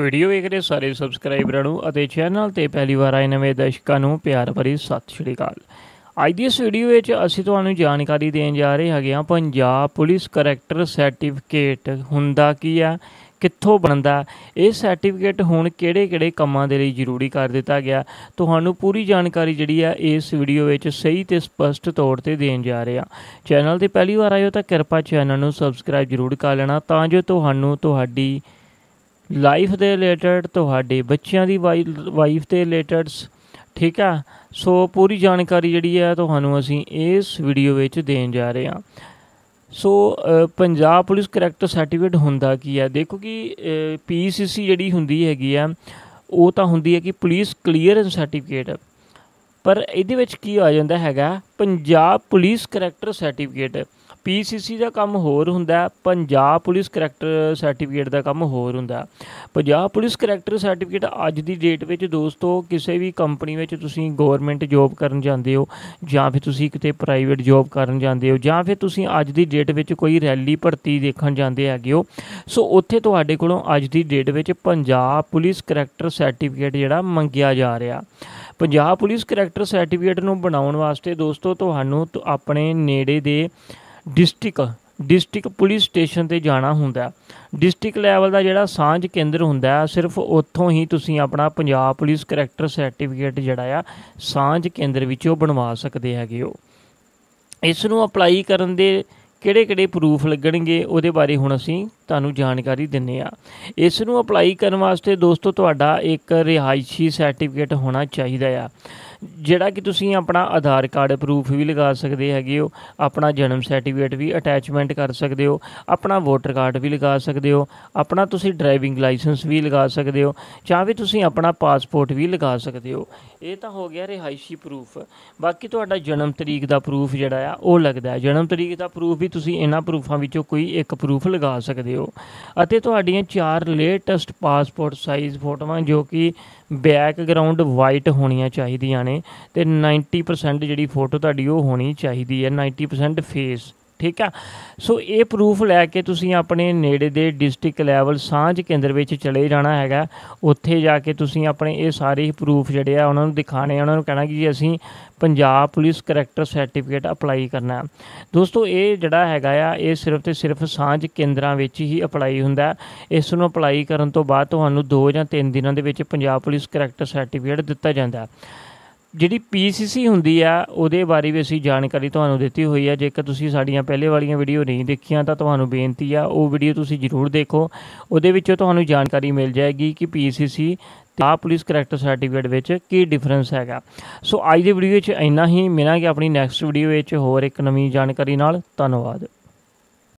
video ਵੇਖ ਰਹੇ ਸਾਰੇ ਸਬਸਕ੍ਰਾਈਬਰਾਂ ਨੂੰ ਅਤੇ ਚੈਨਲ ਤੇ ਪਹਿਲੀ ਵਾਰ ਆਏ ਨਵੇਂ ਦਰਸ਼ਕਾਂ ਨੂੰ ਪਿਆਰ ਭਰੀ ਸਤਿ ਸ਼੍ਰੀ ਅਕਾਲ ਅੱਜ ਦੀ ਇਸ ਵੀਡੀਓ ਵਿੱਚ ਅਸੀਂ ਤੁਹਾਨੂੰ ਜਾਣਕਾਰੀ ਦੇਣ ਜਾ ਰਹੇ ਹੈਗੇ ਹਾਂ ਪੰਜਾਬ ਪੁਲਿਸ ਕਰੈਕਟਰ ਸਰਟੀਫਿਕੇਟ ਹੁੰਦਾ ਕੀ ਆ ਕਿੱਥੋਂ ਬਣਦਾ ਇਹ ਸਰਟੀਫਿਕੇਟ ਹੁਣ ਕਿਹੜੇ-ਕਿਹੜੇ ਕੰਮਾਂ ਦੇ ਲਈ ਜ਼ਰੂਰੀ ਕਰ ਦਿੱਤਾ ਗਿਆ ਤੁਹਾਨੂੰ ਪੂਰੀ ਜਾਣਕਾਰੀ ਜਿਹੜੀ ਆ ਇਸ ਵੀਡੀਓ ਵਿੱਚ ਸਹੀ ਤੇ ਸਪਸ਼ਟ ਤੌਰ ਤੇ ਦੇਣ ਜਾ ਰਹੇ ਆ ਚੈਨਲ ਤੇ ਪਹਿਲੀ ਵਾਰ ਆਇਓ ਤਾਂ ਕਿਰਪਾ ਚੈਨਲ ਨੂੰ ਸਬਸਕ੍ਰਾਈਬ ਜ਼ਰੂਰ ਕਰ ਲੈਣਾ ਤਾਂ ਜੋ ਤੁਹਾਨੂੰ ਤੁਹਾਡੀ ਲਾਈਫ ਦੇ ਰਿਲੇਟਡ ਤੁਹਾਡੇ ਬੱਚਿਆਂ ਦੀ ਵਾਈਫ ਦੇ ਰਿਲੇਟਡਸ ਠੀਕ ਆ ਸੋ ਪੂਰੀ ਜਾਣਕਾਰੀ ਜਿਹੜੀ ਆ ਤੁਹਾਨੂੰ ਅਸੀਂ ਇਸ ਵੀਡੀਓ ਵਿੱਚ ਦੇਣ ਜਾ ਰਹੇ ਹਾਂ so Punjab police character certificate ਹੁੰਦਾ ਕੀ ਆ ਦੇਖੋ ਕਿ ਪੀਸੀਸੀ ਜਿਹੜੀ ਹੁੰਦੀ ਹੈਗੀ ਆ ਉਹ ਤਾਂ ਹੁੰਦੀ ਹੈ ਕਿ ਪੁਲਿਸ ਕਲੀਅਰੈਂਸ ਸਰਟੀਫਿਕੇਟ ਪਰ ਇਹਦੇ ਵਿੱਚ ਕੀ ਆ ਜਾਂਦਾ ਹੈਗਾ Punjab police character certificate PCC ਦਾ ਕੰਮ ਹੋਰ ਹੁੰਦਾ ਪੰਜਾਬ ਪੁਲਿਸ ਕਰੈਕਟਰ ਸਰਟੀਫਿਕੇਟ ਦਾ ਕੰਮ ਹੋਰ ਹੁੰਦਾ ਪੰਜਾਬ ਪੁਲਿਸ ਕਰੈਕਟਰ ਸਰਟੀਫਿਕੇਟ ਅੱਜ ਦੀ ਡੇਟ ਵਿੱਚ ਦੋਸਤੋ ਕਿਸੇ ਵੀ ਕੰਪਨੀ ਵਿੱਚ ਤੁਸੀਂ ਗਵਰਨਮੈਂਟ ਜੌਬ ਕਰਨ ਜਾਂਦੇ ਹੋ ਜਾਂ ਫਿਰ ਤੁਸੀਂ ਕਿਤੇ ਪ੍ਰਾਈਵੇਟ ਜੌਬ ਕਰਨ ਜਾਂਦੇ ਹੋ ਜਾਂ ਫਿਰ ਤੁਸੀਂ ਅੱਜ ਦੀ ਡੇਟ ਵਿੱਚ ਕੋਈ ਰੈਲੀ ਭਰਤੀ ਦੇਖਣ ਜਾਂਦੇ ਹੈਗੇ ਹੋ ਸੋ ਉੱਥੇ ਤੁਹਾਡੇ ਕੋਲੋਂ ਅੱਜ ਦੀ ਡੇਟ ਵਿੱਚ ਪੰਜਾਬ ਪੁਲਿਸ ਕਰੈਕਟਰ ਸਰਟੀਫਿਕੇਟ ਜਿਹੜਾ ਮੰਗਿਆ ਜਾ ਰਿਹਾ ਪੰਜਾਬ ਪੁਲਿਸ ਕਰੈਕਟਰ ਸਰਟੀਫਿਕੇਟ ਨੂੰ ਬਣਾਉਣ ਵਾਸਤੇ ਦੋਸਤੋ ਤੁਹਾਨੂੰ ਆਪਣੇ ਨੇੜੇ ਦੇ ਡਿਸਟ੍ਰਿਕਟ ਡਿਸਟ੍ਰਿਕਟ ਪੁਲਿਸ ਸਟੇਸ਼ਨ ਤੇ ਜਾਣਾ ਹੁੰਦਾ ਡਿਸਟ੍ਰਿਕਟ ਲੈਵਲ ਦਾ ਜਿਹੜਾ ਸਾਂਝ ਕੇਂਦਰ ਹੁੰਦਾ ਸਿਰਫ ਉੱਥੋਂ ਹੀ ਤੁਸੀਂ ਆਪਣਾ ਪੰਜਾਬ ਪੁਲਿਸ ਕੈਰੈਕਟਰ ਸਰਟੀਫਿਕੇਟ ਜਿਹੜਾ ਆ ਸਾਂਝ ਕੇਂਦਰ ਵਿੱਚੋਂ ਬਣਵਾ ਸਕਦੇ ਹੈਗੇ ਹੋ ਇਸ ਨੂੰ ਅਪਲਾਈ ਕਰਨ ਦੇ ਕਿਹੜੇ-ਕਿਹੜੇ ਪ੍ਰੂਫ ਲੱਗਣਗੇ ਉਹਦੇ ਬਾਰੇ ਹੁਣ ਅਸੀਂ ਤੁਹਾਨੂੰ ਜਾਣਕਾਰੀ ਦਿੰਨੇ ਆ ਇਸ ਨੂੰ ਅਪਲਾਈ ਕਰਨ ਵਾਸਤੇ ਦੋਸਤੋ ਤੁਹਾਡਾ ਇੱਕ ਰਿਹਾਇਸ਼ੀ ਸਰਟੀਫਿਕੇਟ ਹੋਣਾ ਚਾਹੀਦਾ ਆ ਜਿਹੜਾ ਕਿ ਤੁਸੀਂ ਆਪਣਾ ਆਧਾਰ ਕਾਰਡ ਪ੍ਰੂਫ ਵੀ ਲਗਾ ਸਕਦੇ ਹੈਗੇ ਹੋ ਆਪਣਾ ਜਨਮ ਸਰਟੀਫਿਕੇਟ ਵੀ ਅਟੈਚਮੈਂਟ ਕਰ ਸਕਦੇ ਹੋ ਆਪਣਾ ਵੋਟਰ ਕਾਰਡ ਵੀ ਲਗਾ ਸਕਦੇ ਹੋ ਆਪਣਾ ਤੁਸੀਂ ਡਰਾਈਵਿੰਗ ਲਾਇਸੈਂਸ ਵੀ ਲਗਾ ਸਕਦੇ ਹੋ ਚਾਹੇ ਤੁਸੀਂ ਆਪਣਾ ਪਾਸਪੋਰਟ ਵੀ ਲਗਾ ਸਕਦੇ ਹੋ ਇਹ ਤਾਂ ਹੋ ਗਿਆ ਰਿਹਾਇਸ਼ੀ ਪ੍ਰੂਫ ਬਾਕੀ ਤੁਹਾਡਾ ਜਨਮ ਤਰੀਕ ਦਾ ਪ੍ਰੂਫ ਜਿਹੜਾ ਆ ਉਹ ਲੱਗਦਾ ਜਨਮ ਤਰੀਕ ਦਾ ਪ੍ਰੂਫ ਵੀ ਤੁਸੀਂ ਇਹਨਾਂ ਪ੍ਰੂਫਾਂ ਵਿੱਚੋਂ ਕੋਈ ਇੱਕ ਪ੍ਰੂਫ ਲਗਾ ਸਕਦੇ ਹੋ ਅਤੇ ਤੁਹਾਡੀਆਂ ਚਾਰ ਲੇਟੈਸਟ ਪਾਸਪੋਰਟ ਸਾਈਜ਼ ਫੋਟੋਆਂ ਜੋ ਕਿ ਬੈਕਗ੍ਰਾਉਂਡ ਵਾਈਟ ਹੋਣੀਆਂ ਚਾਹੀਦੀਆਂ ਨੇ ਤੇ 90% ਜਿਹੜੀ ਫੋਟੋ ਤੁਹਾਡੀ ਉਹ ਹੋਣੀ ਚਾਹੀਦੀ ਹੈ 90% ਫੇਸ ਠੀਕ ਆ ਸੋ ਇਹ ਪ੍ਰੂਫ ਲੈ ਕੇ ਤੁਸੀਂ ਆਪਣੇ ਨੇੜੇ ਦੇ ਡਿਸਟ੍ਰਿਕਟ ਲੈਵਲ ਸਾਂਝ ਕੇਂਦਰ ਵਿੱਚ ਚਲੇ ਜਾਣਾ ਹੈਗਾ ਉੱਥੇ ਜਾ ਕੇ ਤੁਸੀਂ ਆਪਣੇ ਇਹ ਸਾਰੇ ਪ੍ਰੂਫ ਜਿਹੜੇ ਆ ਉਹਨਾਂ ਨੂੰ ਦਿਖਾਣੇ ਉਹਨਾਂ ਨੂੰ ਕਹਿਣਾ ਕਿ ਜੀ ਅਸੀਂ Punjab police character certificate apply ਕਰਨਾ ਦੋਸਤੋ ਇਹ ਜਿਹੜਾ ਹੈਗਾ ਆ ਇਹ ਸਿਰਫ ਤੇ ਸਿਰਫ ਸਾਂਝ ਕੇਂਦਰਾਂ ਵਿੱਚ ਹੀ ਅਪਲਾਈ ਹੁੰਦਾ ਇਸ ਨੂੰ ਅਪਲਾਈ ਕਰਨ ਤੋਂ ਬਾਅਦ ਤੁਹਾਨੂੰ 2 ਜਾਂ 3 ਦਿਨਾਂ ਦੇ ਵਿੱਚ ਪੰਜਾਬ ਪੁਲਿਸ ਕਰੈਕਟਰ ਸਰਟੀਫਿਕੇਟ ਦਿੱਤਾ ਜਾਂਦਾ ਜਿਹੜੀ ਪੀਸੀਸੀ ਹੁੰਦੀ ਆ ਉਹਦੇ ਬਾਰੇ ਵੀ ਅਸੀਂ ਜਾਣਕਾਰੀ ਤੁਹਾਨੂੰ ਦਿੱਤੀ ਹੋਈ ਆ ਜੇਕਰ ਤੁਸੀਂ ਸਾਡੀਆਂ ਪਹਿਲੇ ਵਾਲੀਆਂ ਵੀਡੀਓ ਨਹੀਂ ਦੇਖੀਆਂ ਤਾਂ ਤੁਹਾਨੂੰ ਬੇਨਤੀ ਆ ਉਹ ਵੀਡੀਓ ਤੁਸੀਂ ਜ਼ਰੂਰ ਦੇਖੋ ਉਹਦੇ ਵਿੱਚੋਂ ਤੁਹਾਨੂੰ ਜਾਣਕਾਰੀ ਮਿਲ ਜਾਏਗੀ ਕਿ ਪੀਸੀਸੀ ਤੇ ਆ ਪੁਲਿਸ ਕਰੈਕਟਰ ਸਰਟੀਫਿਕੇਟ ਵਿੱਚ ਕੀ ਡਿਫਰੈਂਸ ਹੈਗਾ ਸੋ ਅੱਜ ਦੀ ਵੀਡੀਓ ਵਿੱਚ ਇੰਨਾ ਹੀ ਮਿਲਾਂਗੇ ਆਪਣੀ ਨੈਕਸਟ ਵੀਡੀਓ ਵਿੱਚ ਹੋਰ ਇੱਕ ਨਵੀਂ ਜਾਣਕਾਰੀ ਨਾਲ ਧੰਨਵਾਦ